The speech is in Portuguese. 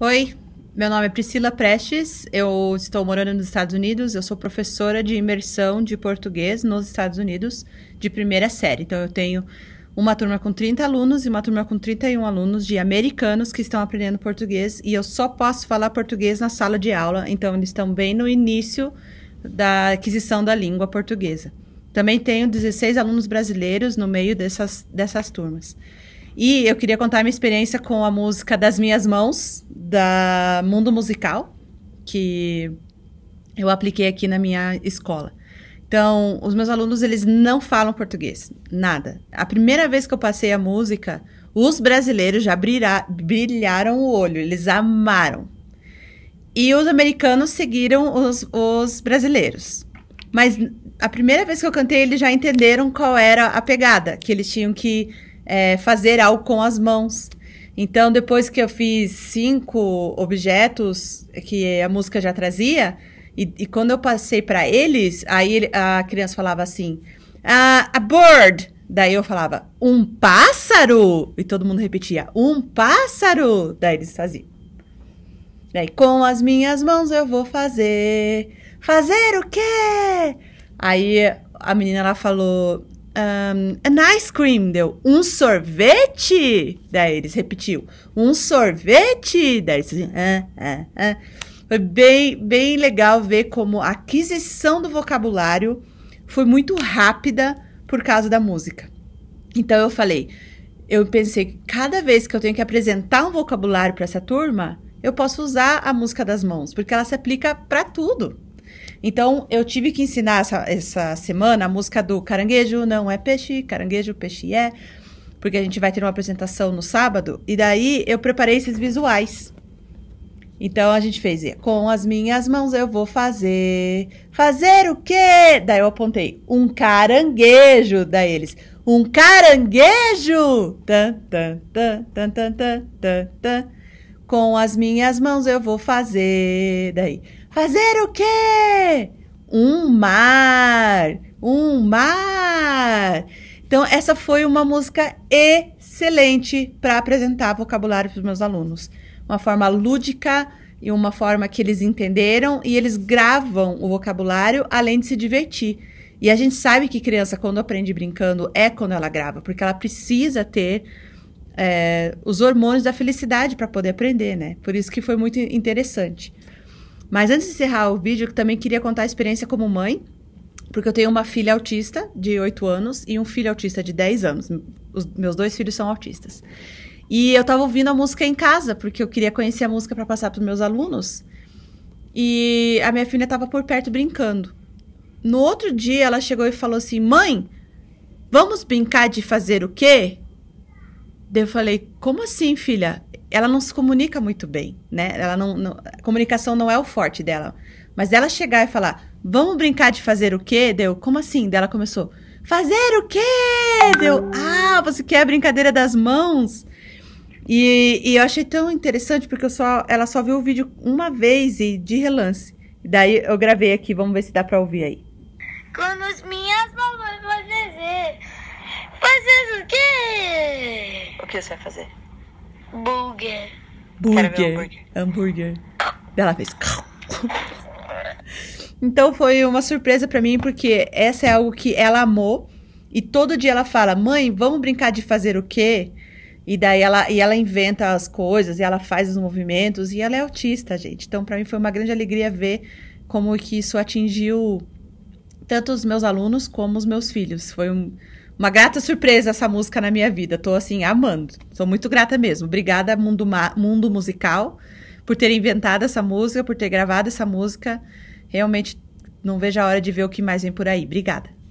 Oi, meu nome é Priscila Prestes, eu estou morando nos Estados Unidos, eu sou professora de imersão de português nos Estados Unidos de primeira série. Então eu tenho uma turma com 30 alunos e uma turma com 31 alunos de americanos que estão aprendendo português e eu só posso falar português na sala de aula, então eles estão bem no início da aquisição da língua portuguesa. Também tenho 16 alunos brasileiros no meio dessas, dessas turmas. E eu queria contar a minha experiência com a música Das Minhas Mãos, da Mundo Musical, que eu apliquei aqui na minha escola. Então, os meus alunos, eles não falam português, nada. A primeira vez que eu passei a música, os brasileiros já brilha, brilharam o olho, eles amaram. E os americanos seguiram os, os brasileiros. Mas a primeira vez que eu cantei, eles já entenderam qual era a pegada, que eles tinham que é, fazer algo com as mãos. Então, depois que eu fiz cinco objetos que a música já trazia, e, e quando eu passei para eles, aí a criança falava assim: ah, a bird. Daí eu falava, um pássaro? E todo mundo repetia, um pássaro? Daí eles faziam. Daí, com as minhas mãos eu vou fazer. Fazer o quê? Aí a menina ela falou, um, an ice cream. Deu um sorvete. Daí eles repetiu. Um sorvete. Daí eles ah, ah, ah. Foi bem, bem legal ver como a aquisição do vocabulário foi muito rápida por causa da música. Então eu falei, eu pensei que cada vez que eu tenho que apresentar um vocabulário para essa turma, eu posso usar a música das mãos, porque ela se aplica para tudo. Então, eu tive que ensinar essa, essa semana a música do Caranguejo não é peixe, caranguejo, peixe é. Porque a gente vai ter uma apresentação no sábado. E daí eu preparei esses visuais. Então a gente fez, com as minhas mãos eu vou fazer. Fazer o quê? Daí eu apontei, um caranguejo. Daí eles, um caranguejo! Tan, tan, tan, tan, tan, tan, tan, tan. Com as minhas mãos eu vou fazer. Daí, Fazer o quê? Um mar, um mar. Então, essa foi uma música excelente para apresentar vocabulário para os meus alunos. Uma forma lúdica e uma forma que eles entenderam e eles gravam o vocabulário além de se divertir. E a gente sabe que criança, quando aprende brincando, é quando ela grava, porque ela precisa ter é, os hormônios da felicidade para poder aprender, né? Por isso que foi muito interessante. Mas antes de encerrar o vídeo, eu também queria contar a experiência como mãe, porque eu tenho uma filha autista de 8 anos e um filho autista de 10 anos. Os meus dois filhos são autistas. E eu tava ouvindo a música em casa, porque eu queria conhecer a música para passar para os meus alunos. E a minha filha tava por perto brincando. No outro dia ela chegou e falou assim: "Mãe, vamos brincar de fazer o quê?" Daí eu falei: "Como assim, filha? ela não se comunica muito bem, né? Ela não, não, a comunicação não é o forte dela. Mas ela chegar e falar, vamos brincar de fazer o quê? Deu, como assim? Daí ela começou, fazer o quê? Deu, ah, você quer a brincadeira das mãos? E, e eu achei tão interessante, porque só, ela só viu o vídeo uma vez e de relance. Daí eu gravei aqui, vamos ver se dá pra ouvir aí. Quando as minhas mamães vão dizer, fazer o quê? O que você vai fazer? Burger. Burger. Hambúrguer. Ela fez. então foi uma surpresa para mim, porque essa é algo que ela amou. E todo dia ela fala: mãe, vamos brincar de fazer o quê? E daí ela, e ela inventa as coisas, e ela faz os movimentos, e ela é autista, gente. Então, para mim foi uma grande alegria ver como que isso atingiu tanto os meus alunos como os meus filhos. Foi um, uma grata surpresa essa música na minha vida. Tô assim, amando. Sou muito grata mesmo. Obrigada, Mundo, mundo Musical, por ter inventado essa música, por ter gravado essa música. Realmente não vejo a hora de ver o que mais vem por aí. Obrigada.